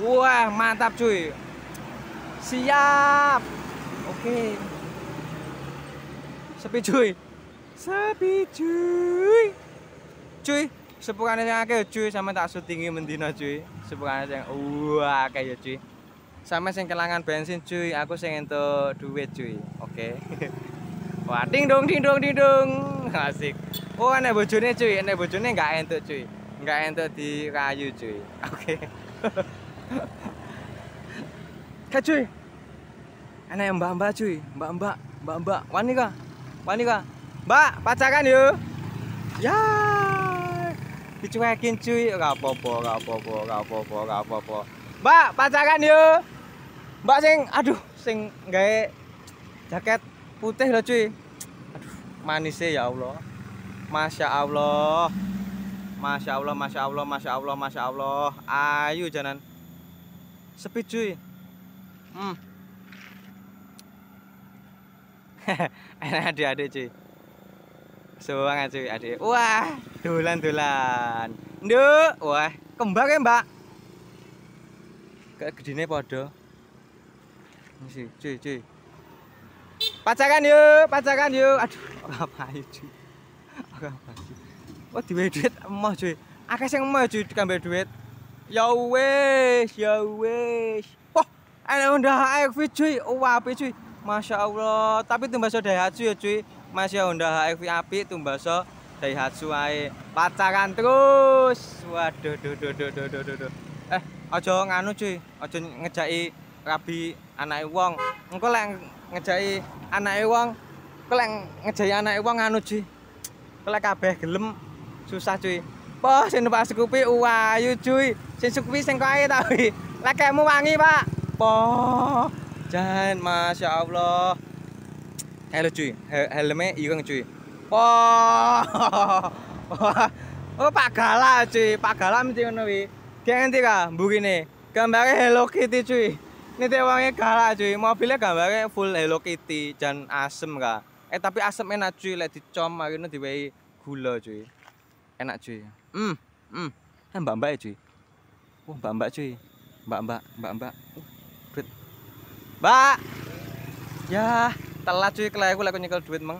Wah, mantap cuy. Siap. Oke. Sepi cuy. Sepi cuy. Cuy, sepukane sing akeh cuy sama tak syutingi mendino cuy. Sepukane yang, wah akeh ya, cuy. Sama yang kelangan bensin cuy, aku sing entuk duit cuy. Oke. Wah, ding dong ding dong ding dong. Asik. Oh, enek bojone cuy, enek bojone enggak entuk cuy. Enggak entuk dirayu cuy. Oke. Kak cuy. Enak ya mbak-mbak cuy, mbak-mbak, mbak-mbak. Wani kah? Wani kah? Mbak, pacaran yuk. Ya. Dicuekin cuy, gak apa-apa, gak apa-apa, gak apa-apa, gak apa-apa. Mbak, pacaran yuk. Mbak sing aduh, sing gawe jaket putih loh cuy. Aduh, manisnya ya Allah. Masya Allah. Masya Allah, Masya Allah, Masya Allah, Masya Allah. Ayo jangan sepi cuy hmm. enak adik-adik cuy semangat cuy adik wah dolan-dolan nduk wah kembang ya mbak kayak nih podo sih cuy cuy pacakan yuk pacakan yuk aduh apa ayo cuy apa ayu oh duit duit emoh cuy akas yang emoh cuy dikambil duit Yo wish, yo wish. Wah, ada Honda HF cuy. wah, oh, api cuy. Masya Allah. Tapi tumbaso Daihatsu ya cuy. masih Honda HF api tumbaso Daihatsu aja, Pacaran terus. Waduh, do do do do do do. Eh, aja nganu cuy. Aja ngejaki rabi anake wong. Engko lek ngejaki anake wong, kok lek ngejaki anake wong anu cuy. Kok lek kabeh gelem susah cuy. apa sing Pak Sukupi uwayu cuy. Sing Sukupi sing kae ta kuwi. Lekemu wangi, Pak. Po. Jan, Masya Allah. Halo cuy, helme ireng cuy. Po. Oh, Pak Gala cuy, Pak Gala mesti ngono kuwi. Gengti ka mburine. Gambare Hello Kitty cuy. Nite wangi gala cuy, mobilnya gambare full Hello Kitty dan asem ka. Eh tapi asem enak cuy lek dicom mari diwehi gula cuy. Enak cuy. Hmm, hmm. mbak mbak ya cuy. mbak mbak Mbak mbak, mbak mbak. Duit. Mbak. Ya, telat cuy kelaya aku lagi nyekel duit meng.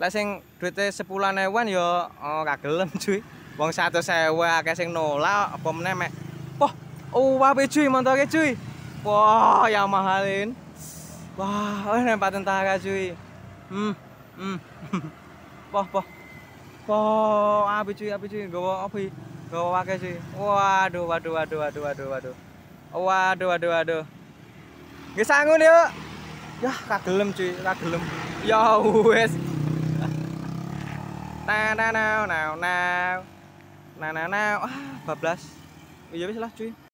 Lasing duitnya sepuluh nevan yo, oh, kagelem cuy. Wong satu sewa, kayak sing nolak, apa menemek. Wah, oh, apa cuy, montoknya cuy. Wah, yang mahalin. Wah, ini empat tentara cuy. hmm. hmm. Wah, wah. Wah, wow, api cuy, api cuy, gawa api, gawa pakai cuy. Waduh, waduh, waduh, waduh, waduh, waduh. Waduh, waduh, waduh. Nggih sangun yuk. ya kagelem cuy, kagelem. Ya wes. Nah, nah, nah, nah, nah. Nah, nah, nah. Ah, bablas. Iya wis lah cuy.